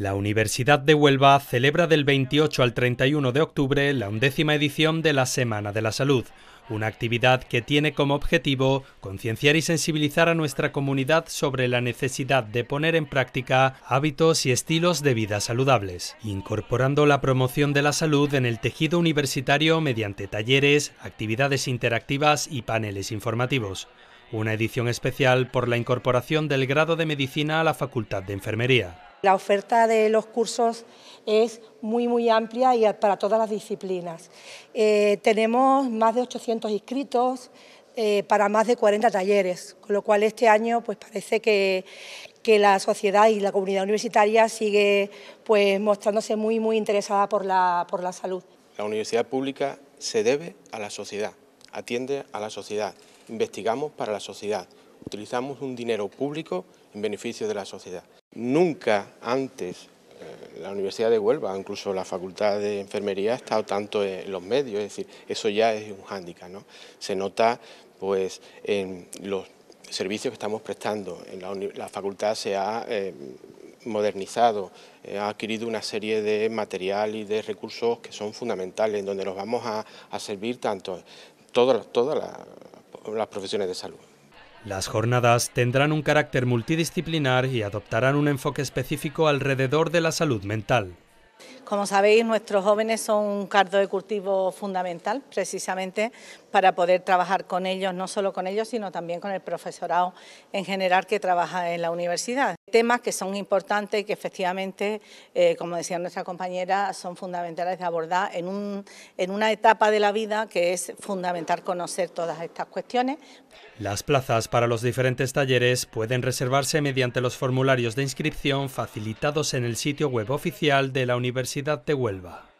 La Universidad de Huelva celebra del 28 al 31 de octubre la undécima edición de la Semana de la Salud, una actividad que tiene como objetivo concienciar y sensibilizar a nuestra comunidad sobre la necesidad de poner en práctica hábitos y estilos de vida saludables, incorporando la promoción de la salud en el tejido universitario mediante talleres, actividades interactivas y paneles informativos. Una edición especial por la incorporación del grado de medicina a la Facultad de Enfermería. La oferta de los cursos es muy muy amplia y para todas las disciplinas. Eh, tenemos más de 800 inscritos eh, para más de 40 talleres, con lo cual este año pues parece que, la sociedad y la comunidad universitaria sigue pues, mostrándose muy muy interesada por la, por la salud. La universidad pública se debe a la sociedad, atiende a la sociedad, investigamos para la sociedad, utilizamos un dinero público en beneficio de la sociedad. Nunca antes eh, la Universidad de Huelva, incluso la Facultad de Enfermería, ha estado tanto en los medios, es decir, eso ya es un hándicap, Se nota pues en los servicios que estamos prestando, la, facultad se ha eh, modernizado, eh, ha adquirido una serie de material y de recursos que son fundamentales, en donde nos vamos a, servir tanto todas las profesiones de salud. Las jornadas tendrán un carácter multidisciplinar y adoptarán un enfoque específico alrededor de la salud mental. Como sabéis, nuestros jóvenes son un cardo de cultivo fundamental, precisamente para poder trabajar con ellos, no solo con ellos, sino también con el profesorado en general que trabaja en la universidad temas que son importantes y que efectivamente, eh, como decía nuestra compañera, son fundamentales de abordar en una etapa de la vida que es fundamental conocer todas estas cuestiones. Las plazas para los diferentes talleres pueden reservarse mediante los formularios de inscripción facilitados en el sitio web oficial de la Universidad de Huelva.